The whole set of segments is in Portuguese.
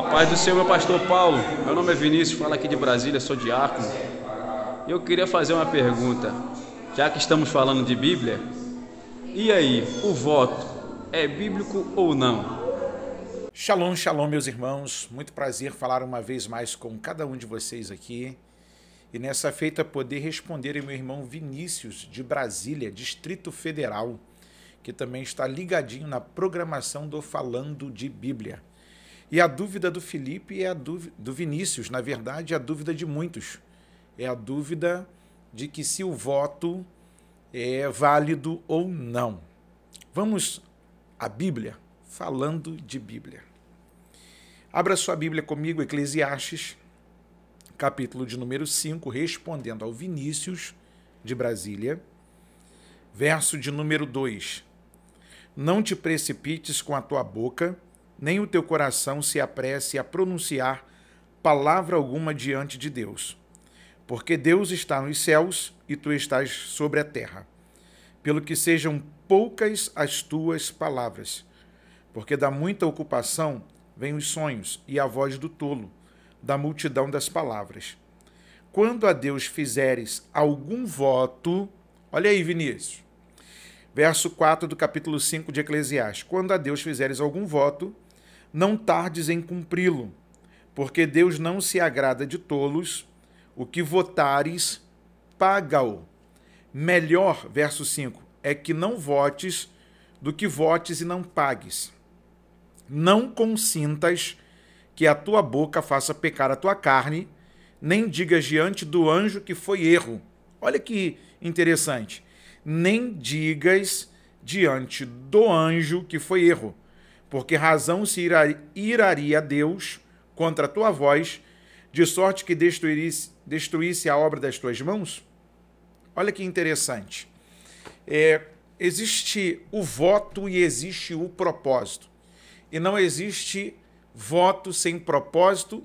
A paz do Senhor, meu pastor Paulo. Meu nome é Vinícius, falo aqui de Brasília, sou diácono. Eu queria fazer uma pergunta. Já que estamos falando de Bíblia, e aí, o voto é bíblico ou não? Shalom, shalom, meus irmãos. Muito prazer falar uma vez mais com cada um de vocês aqui. E nessa feita poder responder ao meu irmão Vinícius, de Brasília, Distrito Federal, que também está ligadinho na programação do Falando de Bíblia. E a dúvida do Felipe é a dúvida do Vinícius, na verdade, é a dúvida de muitos. É a dúvida de que se o voto é válido ou não. Vamos à Bíblia, falando de Bíblia. Abra sua Bíblia comigo, Eclesiastes, capítulo de número 5, respondendo ao Vinícius de Brasília, verso de número 2. Não te precipites com a tua boca, nem o teu coração se apresse a pronunciar palavra alguma diante de Deus, porque Deus está nos céus e tu estás sobre a terra. Pelo que sejam poucas as tuas palavras, porque da muita ocupação vêm os sonhos e a voz do tolo, da multidão das palavras. Quando a Deus fizeres algum voto, olha aí, Vinícius. Verso 4 do capítulo 5 de Eclesiastes. Quando a Deus fizeres algum voto, não tardes em cumpri-lo, porque Deus não se agrada de tolos, o que votares, paga-o. Melhor, verso 5, é que não votes do que votes e não pagues. Não consintas que a tua boca faça pecar a tua carne, nem digas diante do anjo que foi erro. Olha que interessante. Nem digas diante do anjo que foi erro porque razão se iraria a Deus contra a tua voz, de sorte que destruísse, destruísse a obra das tuas mãos? Olha que interessante. É, existe o voto e existe o propósito. E não existe voto sem propósito,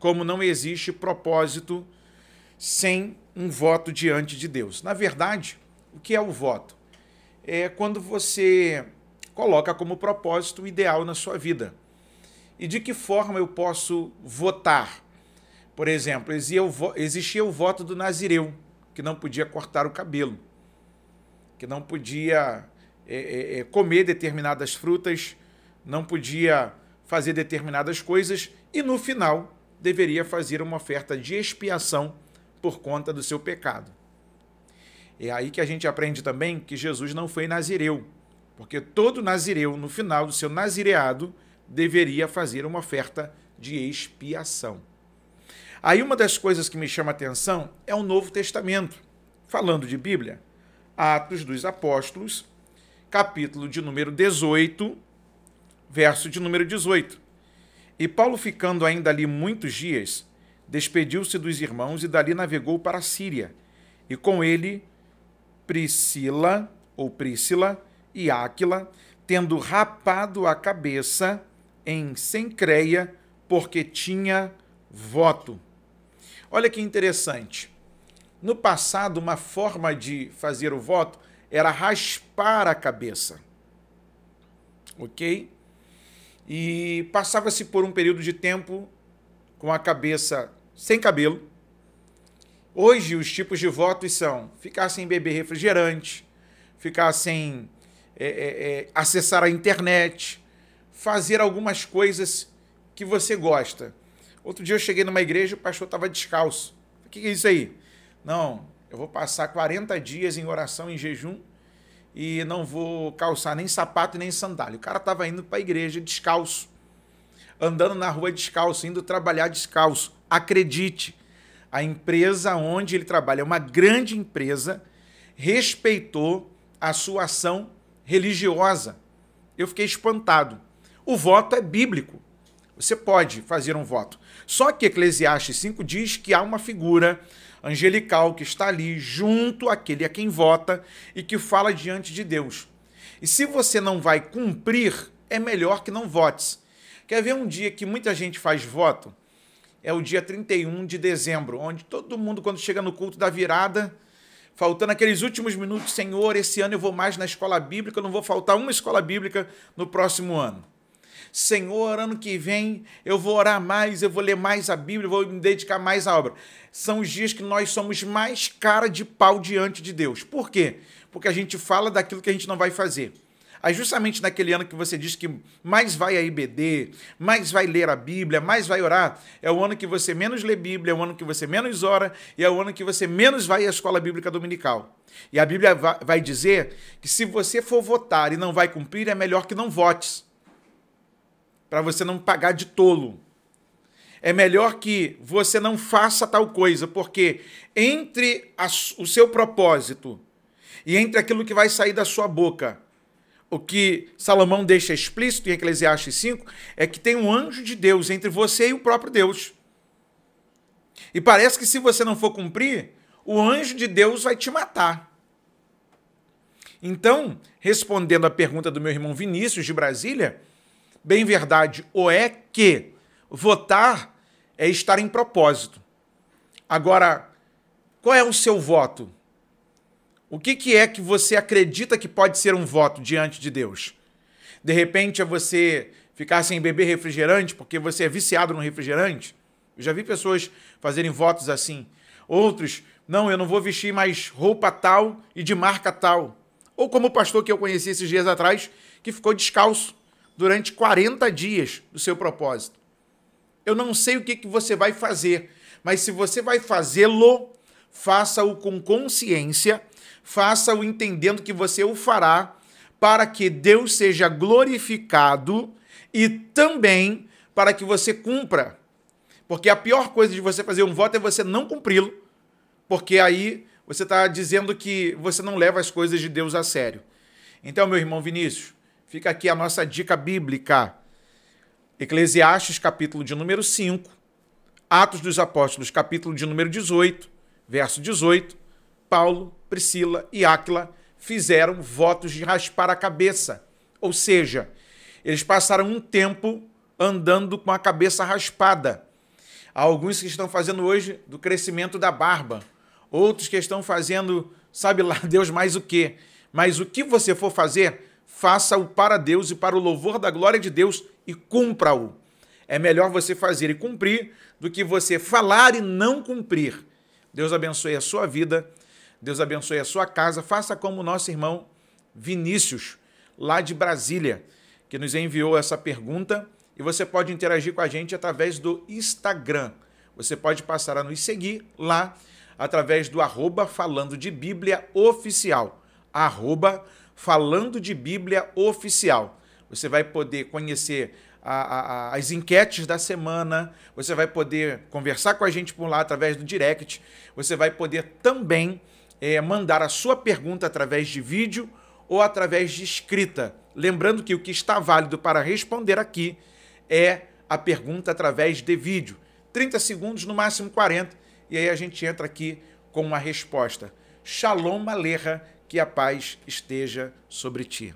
como não existe propósito sem um voto diante de Deus. Na verdade, o que é o voto? É quando você coloca como propósito ideal na sua vida. E de que forma eu posso votar? Por exemplo, existia o voto do Nazireu, que não podia cortar o cabelo, que não podia é, é, é, comer determinadas frutas, não podia fazer determinadas coisas, e no final deveria fazer uma oferta de expiação por conta do seu pecado. É aí que a gente aprende também que Jesus não foi nazireu, porque todo nazireu, no final do seu nazireado, deveria fazer uma oferta de expiação. Aí uma das coisas que me chama a atenção é o Novo Testamento. Falando de Bíblia, Atos dos Apóstolos, capítulo de número 18, verso de número 18. E Paulo, ficando ainda ali muitos dias, despediu-se dos irmãos e dali navegou para a Síria. E com ele Priscila, ou Priscila, e Áquila, tendo rapado a cabeça em Sencreia, porque tinha voto. Olha que interessante. No passado, uma forma de fazer o voto era raspar a cabeça. Ok? E passava-se por um período de tempo com a cabeça sem cabelo. Hoje, os tipos de votos são ficar sem beber refrigerante, ficar sem é, é, é, acessar a internet, fazer algumas coisas que você gosta. Outro dia eu cheguei numa igreja e o pastor estava descalço. O que é isso aí? Não, eu vou passar 40 dias em oração, em jejum, e não vou calçar nem sapato nem sandália. O cara estava indo para a igreja descalço, andando na rua descalço, indo trabalhar descalço. Acredite, a empresa onde ele trabalha, é uma grande empresa, respeitou a sua ação religiosa. Eu fiquei espantado. O voto é bíblico. Você pode fazer um voto. Só que Eclesiastes 5 diz que há uma figura angelical que está ali junto àquele a quem vota e que fala diante de Deus. E se você não vai cumprir, é melhor que não vote. Quer ver um dia que muita gente faz voto? É o dia 31 de dezembro, onde todo mundo, quando chega no culto da virada, faltando aqueles últimos minutos, Senhor, esse ano eu vou mais na escola bíblica, eu não vou faltar uma escola bíblica no próximo ano. Senhor, ano que vem eu vou orar mais, eu vou ler mais a Bíblia, eu vou me dedicar mais à obra. São os dias que nós somos mais cara de pau diante de Deus. Por quê? Porque a gente fala daquilo que a gente não vai fazer. Aí justamente naquele ano que você diz que mais vai a IBD, mais vai ler a Bíblia, mais vai orar, é o ano que você menos lê Bíblia, é o ano que você menos ora e é o ano que você menos vai à escola bíblica dominical. E a Bíblia vai dizer que se você for votar e não vai cumprir, é melhor que não votes. Para você não pagar de tolo. É melhor que você não faça tal coisa, porque entre a, o seu propósito e entre aquilo que vai sair da sua boca, o que Salomão deixa explícito em Eclesiastes 5 é que tem um anjo de Deus entre você e o próprio Deus. E parece que se você não for cumprir, o anjo de Deus vai te matar. Então, respondendo à pergunta do meu irmão Vinícius de Brasília, bem verdade, ou é que votar é estar em propósito. Agora, qual é o seu voto? O que, que é que você acredita que pode ser um voto diante de Deus? De repente é você ficar sem beber refrigerante porque você é viciado no refrigerante? Eu já vi pessoas fazerem votos assim. Outros, não, eu não vou vestir mais roupa tal e de marca tal. Ou como o pastor que eu conheci esses dias atrás, que ficou descalço durante 40 dias do seu propósito. Eu não sei o que, que você vai fazer, mas se você vai fazê-lo, faça-o com consciência faça-o entendendo que você o fará, para que Deus seja glorificado e também para que você cumpra. Porque a pior coisa de você fazer um voto é você não cumpri-lo, porque aí você está dizendo que você não leva as coisas de Deus a sério. Então, meu irmão Vinícius, fica aqui a nossa dica bíblica. Eclesiastes, capítulo de número 5, Atos dos Apóstolos, capítulo de número 18, verso 18, Paulo Priscila e Áquila fizeram votos de raspar a cabeça. Ou seja, eles passaram um tempo andando com a cabeça raspada. Há alguns que estão fazendo hoje do crescimento da barba, outros que estão fazendo, sabe lá Deus mais o quê. Mas o que você for fazer, faça-o para Deus e para o louvor da glória de Deus e cumpra-o. É melhor você fazer e cumprir do que você falar e não cumprir. Deus abençoe a sua vida Deus abençoe a sua casa. Faça como o nosso irmão Vinícius, lá de Brasília, que nos enviou essa pergunta. E você pode interagir com a gente através do Instagram. Você pode passar a nos seguir lá através do arroba falando de Bíblia oficial. Arroba falando de Bíblia oficial. Você vai poder conhecer a, a, as enquetes da semana, você vai poder conversar com a gente por lá através do direct, você vai poder também é, mandar a sua pergunta através de vídeo ou através de escrita. Lembrando que o que está válido para responder aqui é a pergunta através de vídeo. 30 segundos, no máximo 40, e aí a gente entra aqui com uma resposta. Shalom Malerra, que a paz esteja sobre ti.